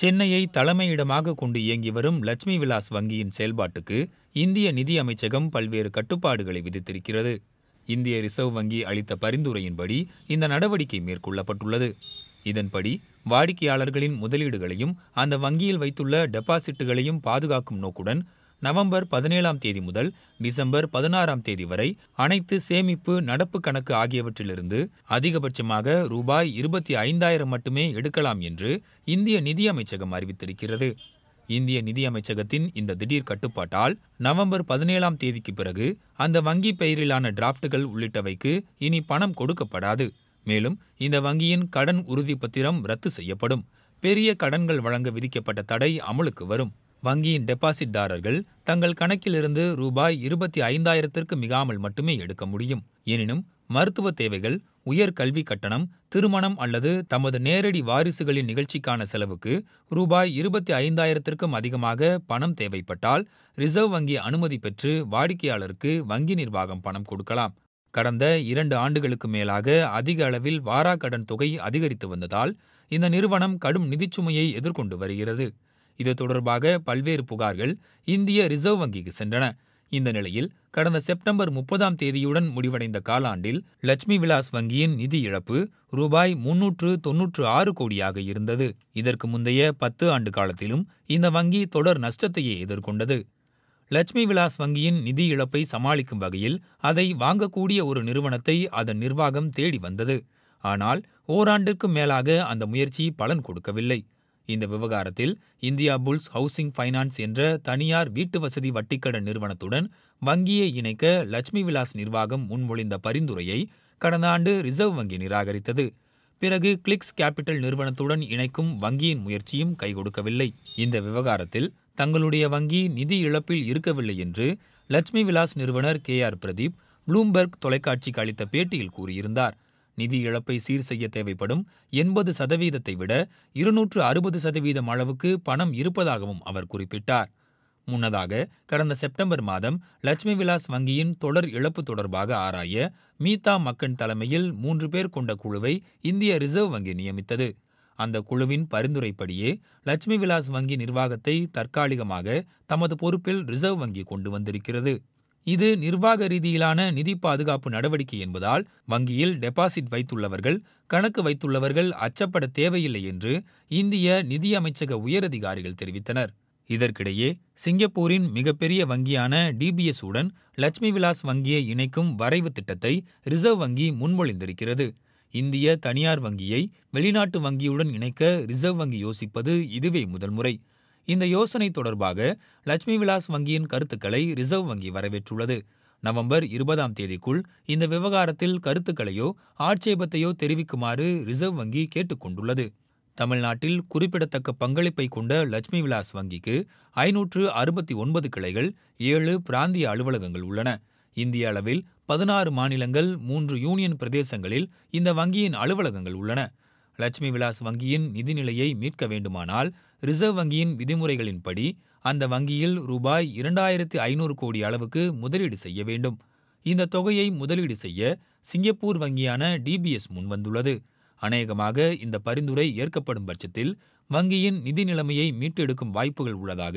சென்னையை தலைமையிடமாக கொண்டு இயங்கி வரும் லட்சுமி விலாஸ் வங்கியின் செயல்பாட்டுக்கு இந்திய நிதி அமைச்சகம் பல்வேறு கட்டுப்பாடுகளை விதித்திருக்கிறது இந்திய ரிசர்வ் வங்கி அளித்த பரிந்துரையின்படி இந்த நடவடிக்கை மேற்கொள்ளப்பட்டுள்ளது இதன்படி வாடிக்கையாளர்களின் முதலீடுகளையும் அந்த வங்கியில் வைத்துள்ள டெபாசிட்டுகளையும் பாதுகாக்கும் நோக்குடன் நவம்பர் பதினேழாம் தேதி முதல் டிசம்பர் பதினாறாம் தேதி வரை அனைத்து சேமிப்பு நடப்பு கணக்கு ஆகியவற்றிலிருந்து அதிகபட்சமாக ரூபாய் இருபத்தி ஐந்தாயிரம் மட்டுமே எடுக்கலாம் என்று இந்திய நிதியமைச்சகம் அறிவித்திருக்கிறது இந்திய நிதியமைச்சகத்தின் இந்த திடீர் கட்டுப்பாட்டால் நவம்பர் பதினேழாம் தேதிக்கு பிறகு அந்த வங்கி பெயரிலான டிராப்டுகள் உள்ளிட்டவைக்கு இனி பணம் கொடுக்கப்படாது மேலும் இந்த வங்கியின் கடன் உறுதிப்பத்திரம் ரத்து செய்யப்படும் பெரிய கடன்கள் வழங்க விதிக்கப்பட்ட தடை அமலுக்கு வரும் வங்கியின் டெபாசிட்தாரர்கள் தங்கள் கணக்கிலிருந்து ரூபாய் இருபத்தி ஐந்தாயிரத்திற்கு மிகாமல் மட்டுமே எடுக்க முடியும் எனினும் மருத்துவ தேவைகள் உயர் கல்வி கட்டணம் திருமணம் அல்லது தமது நேரடி வாரிசுகளின் நிகழ்ச்சிக்கான செலவுக்கு ரூபாய் இருபத்தி ஐந்தாயிரத்திற்கும் அதிகமாக பணம் தேவைப்பட்டால் ரிசர்வ் வங்கி அனுமதி பெற்று வாடிக்கையாளருக்கு வங்கி நிர்வாகம் பணம் கொடுக்கலாம் கடந்த இரண்டு ஆண்டுகளுக்கு மேலாக அதிக அளவில் வாராக்கடன் தொகை அதிகரித்து வந்ததால் இந்த நிறுவனம் கடும் நிதிச்சுமையை எதிர்கொண்டு வருகிறது இது தொடர்பாக பல்வேறு புகார்கள் இந்திய ரிசர்வ் வங்கிக்கு சென்றன. இந்த நிலையில் கடந்த செப்டம்பர் முப்பதாம் தேதியுடன் முடிவடைந்த காலாண்டில் லட்சுமி விலாஸ் வங்கியின் நிதி இழப்பு ரூபாய் முன்னூற்று தொன்னூற்று ஆறு கோடியாக இருந்தது. இதற்கு முந்தைய பத்து ஆண்டு காலத்திலும் இந்த வங்கி தொடர் நஷ்டத்தையே எதிர்கொண்டது. லட்சுமி விலாஸ் வங்கியின் நிதி இழப்பை சமாளிக்கும் வகையில் அதை வாங்கக்கூடிய ஒரு நிறுவனத்தை அதன் நிர்வாகம் தேடி வந்தது. ஆனால் ஓராண்டிற்கும் மேலாக அந்த முயற்சி பலன் கொடுக்கவில்லை. இந்த விவகாரத்தில் இந்தியா புல்ஸ் ஹவுசிங் ஃபைனான்ஸ் என்ற தனியார் வீட்டு வசதி வட்டிக்கடன் நிறுவனத்துடன் வங்கியை இணைக்க லட்சுமி விலாஸ் நிர்வாகம் முன்மொழிந்த பரிந்துரையை கடந்த ஆண்டு ரிசர்வ் வங்கி நிராகரித்தது பிறகு கிளிக்ஸ் கேபிட்டல் நிறுவனத்துடன் இணைக்கும் வங்கியின் முயற்சியும் கைகொடுக்கவில்லை இந்த விவகாரத்தில் தங்களுடைய வங்கி நிதி இழப்பில் இருக்கவில்லை என்று லட்சுமி விலாஸ் நிறுவனர் கே ஆர் பிரதீப் ப்ளூம்பெர்க் தொலைக்காட்சிக்கு அளித்த பேட்டியில் கூறியிருந்தார் நிதி இழப்பை சீர் செய்ய தேவைப்படும் எண்பது சதவீதத்தை விட இருநூற்று அறுபது சதவீதம் அளவுக்கு பணம் இருப்பதாகவும் அவர் குறிப்பிட்டார் முன்னதாக கடந்த செப்டம்பர் மாதம் லட்சுமி விலாஸ் வங்கியின் தொடர் இழப்பு தொடர்பாக ஆராய மீதா மக்கன் தலைமையில் மூன்று பேர் கொண்ட குழுவை இந்திய ரிசர்வ் வங்கி நியமித்தது அந்த குழுவின் பரிந்துரைப்படியே லட்சுமி விலாஸ் வங்கி நிர்வாகத்தை தற்காலிகமாக தமது பொறுப்பில் ரிசர்வ் வங்கி கொண்டு வந்திருக்கிறது இது நிர்வாக ரீதியிலான நிதி பாதுகாப்பு நடவடிக்கை என்பதால் வங்கியில் டெபாசிட் வைத்துள்ளவர்கள், கணக்கு வைத்துள்ளவர்கள் அச்சப்பட தேவையில்லை என்று இந்திய நிதியமைச்சக உயரதிகாரிகள் தெரிவித்தனர். இதற்கிடையே சிங்கப்பூரின் மிகப்பெரிய வங்கியான டிபிஎஸ் உடன் லட்சுமி விலாஸ் வங்கியை இணைக்கும் வரைவு திட்டத்தை ரிசர்வ் வங்கி முன்மொழிந்திருக்கிறது. இந்திய தனியார் வங்கியை வெளிநாட்டு வங்கியுடன் இணைக்க ரிசர்வ் வங்கி யோசிப்பது இதுவே முதல் முறை இந்த யோசனை தொடர்பாக லட்சுமி விலாஸ் வங்கியின் கருத்துக்களை ரிசர்வ் வங்கி வரவேற்றுள்ளது நவம்பர் இருபதாம் தேதிக்குள் இந்த விவகாரத்தில் கருத்துக்களையோ ஆட்சேபத்தையோ தெரிவிக்குமாறு ரிசர்வ் வங்கி கேட்டுக்கொண்டுள்ளது தமிழ்நாட்டில் குறிப்பிடத்தக்க பங்களிப்பை கொண்ட லட்சுமி விலாஸ் வங்கிக்கு ஐநூற்று அறுபத்தி ஒன்பது கிளைகள் ஏழு பிராந்திய அலுவலகங்கள் உள்ளன இந்திய அளவில் பதினாறு மாநிலங்கள் மூன்று யூனியன் பிரதேசங்களில் இந்த வங்கியின் அலுவலகங்கள் உள்ளன லட்சுமி விலாஸ் வங்கியின் நிதிநிலையை மீட்க வேண்டுமானால் ரிசர்வ் வங்கியின் விதிமுறைகளின்படி அந்த வங்கியில் ரூபாய் இரண்டாயிரத்து ஐநூறு கோடி அளவுக்கு முதலீடு செய்ய வேண்டும். இந்த தொகையை முதலீடு செய்ய சிங்கப்பூர் வங்கியான டிபிஎஸ் முன்வந்துள்ளது. அநேகமாக இந்த பரிந்துரை ஏற்கப்படும் பட்சத்தில் வங்கியின் நிதி நிலைமையை மீட்டெடுக்கும் வாய்ப்புகள் உள்ளதாக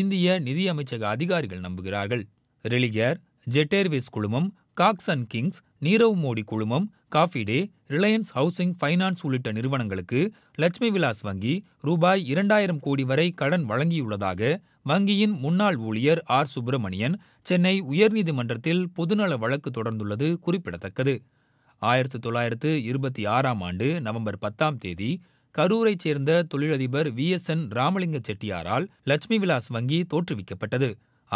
இந்திய நிதியமைச்சக அதிகாரிகள் நம்புகிறார்கள். ரெலிகேர், ஜெட்டேர்வேஸ் குழுமம் Cox and Kings Nirav Modi குழுமம் Coffee Day Reliance Housing Finance உள்ளிட்ட நிறுவனங்களுக்கு லட்சுமி விலாஸ் வங்கி ரூபாய் இரண்டாயிரம் கோடி வரை கடன் வழங்கியுள்ளதாக வங்கியின் முன்னாள் ஊழியர் ஆர் சுப்பிரமணியன் சென்னை உயர்நீதிமன்றத்தில் பொதுநல வழக்கு தொடர்ந்துள்ளது குறிப்பிடத்தக்கது ஆயிரத்து தொள்ளாயிரத்து இருபத்தி ஆறாம் ஆண்டு நவம்பர் பத்தாம் தேதி கரூரைச் சேர்ந்த தொழிலதிபர் வி எஸ் என் ராமலிங்க செட்டியாரால் லட்சுமி விலாஸ் வங்கி தோற்றுவிக்கப்பட்டது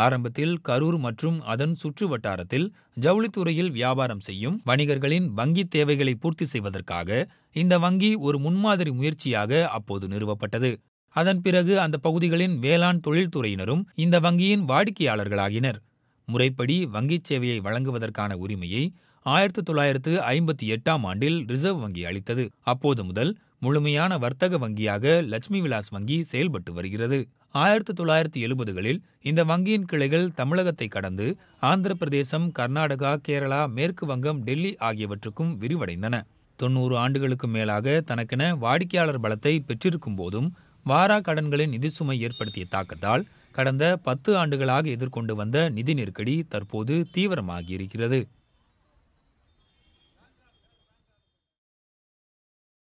ஆரம்பத்தில் கரூர் மற்றும் அதன் சுற்று வட்டாரத்தில் ஜவுளித்துறையில் வியாபாரம் செய்யும் வணிகர்களின் வங்கி தேவைகளை பூர்த்தி செய்வதற்காக இந்த வங்கி ஒரு முன்மாதிரி முயற்சியாக அப்போது நிறுவப்பட்டது அதன் பிறகு அந்த பகுதிகளின் வேளாண் தொழில்துறையினரும் இந்த வங்கியின் வாடிக்கையாளர்களாகினர் முறைப்படி வங்கிச் சேவையை வழங்குவதற்கான உரிமையை ஆயிரத்து தொள்ளாயிரத்து ஐம்பத்தி எட்டாம் ஆண்டில் ரிசர்வ் வங்கி அளித்தது அப்போது முதல் முழுமையான வர்த்தக வங்கியாக லட்சுமி விலாஸ் வங்கி செயல்பட்டு வருகிறது ஆயிரத்தி தொள்ளாயிரத்தி எழுபதுகளில் இந்த வங்கியின் கிளைகள் தமிழகத்தை கடந்து ஆந்திர பிரதேசம் கர்நாடகா கேரளா மேற்கு வங்கம் டெல்லி ஆகியவற்றுக்கும் விரிவடைந்தன தொண்ணூறு ஆண்டுகளுக்கு மேலாக தனக்கென வாடிக்கையாளர் பலத்தை பெற்றிருக்கும் போதும் வாரா கடன்களின் நிதி சுமை ஏற்படுத்திய தாக்கத்தால் கடந்த பத்து ஆண்டுகளாக எதிர்கொண்டு வந்த நிதி நெருக்கடி தற்போது தீவிரமாகியிருக்கிறது